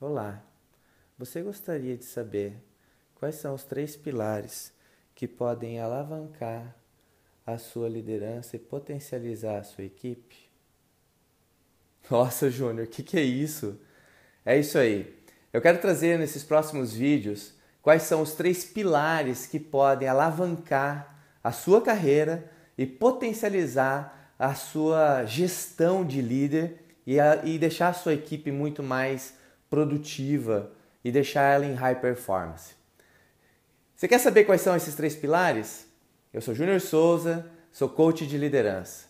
Olá! Você gostaria de saber quais são os três pilares que podem alavancar a sua liderança e potencializar a sua equipe? Nossa, Júnior, o que, que é isso? É isso aí. Eu quero trazer nesses próximos vídeos quais são os três pilares que podem alavancar a sua carreira e potencializar a sua gestão de líder e, a, e deixar a sua equipe muito mais produtiva e deixar ela em high performance. Você quer saber quais são esses três pilares? Eu sou Júnior Souza, sou coach de liderança.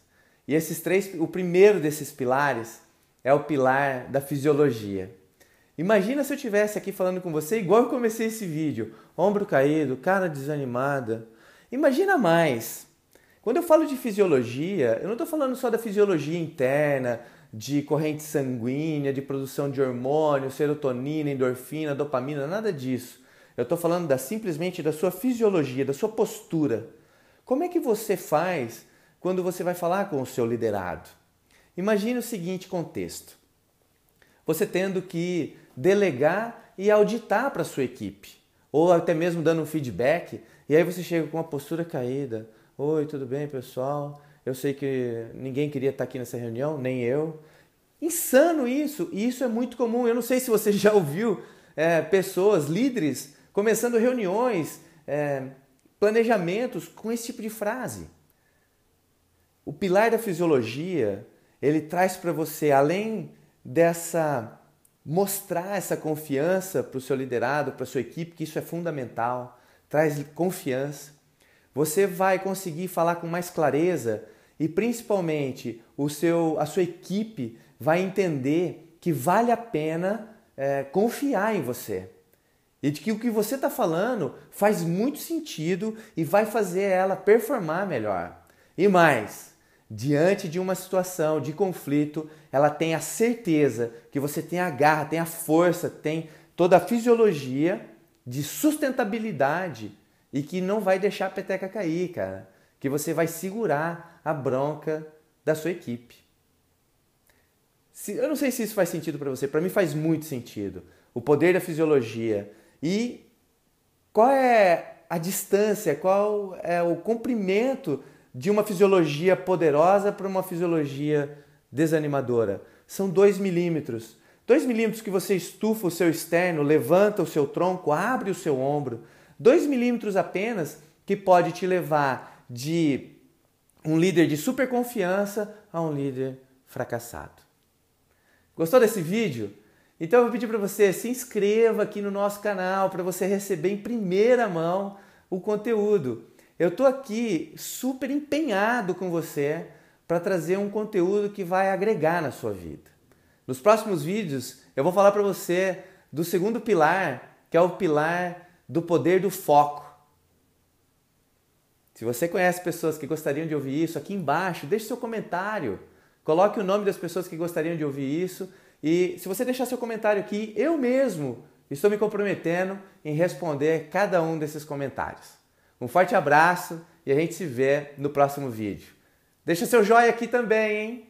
E esses três, o primeiro desses pilares é o pilar da fisiologia. Imagina se eu tivesse aqui falando com você igual eu comecei esse vídeo, ombro caído, cara desanimada. Imagina mais. Quando eu falo de fisiologia, eu não estou falando só da fisiologia interna, de corrente sanguínea, de produção de hormônios, serotonina, endorfina, dopamina, nada disso. Eu estou falando da, simplesmente da sua fisiologia, da sua postura. Como é que você faz quando você vai falar com o seu liderado? Imagine o seguinte contexto: você tendo que delegar e auditar para sua equipe, ou até mesmo dando um feedback, e aí você chega com uma postura caída, Oi, tudo bem, pessoal? Eu sei que ninguém queria estar aqui nessa reunião, nem eu. Insano isso, e isso é muito comum. Eu não sei se você já ouviu é, pessoas, líderes, começando reuniões, é, planejamentos com esse tipo de frase. O pilar da fisiologia, ele traz para você, além dessa mostrar essa confiança para o seu liderado, para a sua equipe, que isso é fundamental, traz confiança. Você vai conseguir falar com mais clareza e principalmente o seu, a sua equipe vai entender que vale a pena é, confiar em você. E de que o que você está falando faz muito sentido e vai fazer ela performar melhor. E mais, diante de uma situação de conflito, ela tem a certeza que você tem a garra, tem a força, tem toda a fisiologia de sustentabilidade e que não vai deixar a peteca cair, cara. Que você vai segurar a bronca da sua equipe. Se, eu não sei se isso faz sentido para você, para mim faz muito sentido. O poder da fisiologia e qual é a distância, qual é o comprimento de uma fisiologia poderosa para uma fisiologia desanimadora. São 2 milímetros. 2 milímetros que você estufa o seu externo, levanta o seu tronco, abre o seu ombro. 2 milímetros apenas que pode te levar de um líder de super confiança a um líder fracassado. Gostou desse vídeo? Então eu vou pedir para você se inscreva aqui no nosso canal para você receber em primeira mão o conteúdo. Eu estou aqui super empenhado com você para trazer um conteúdo que vai agregar na sua vida. Nos próximos vídeos eu vou falar para você do segundo pilar, que é o pilar do poder do foco. Se você conhece pessoas que gostariam de ouvir isso, aqui embaixo, deixe seu comentário. Coloque o nome das pessoas que gostariam de ouvir isso. E se você deixar seu comentário aqui, eu mesmo estou me comprometendo em responder cada um desses comentários. Um forte abraço e a gente se vê no próximo vídeo. Deixa seu joinha aqui também, hein?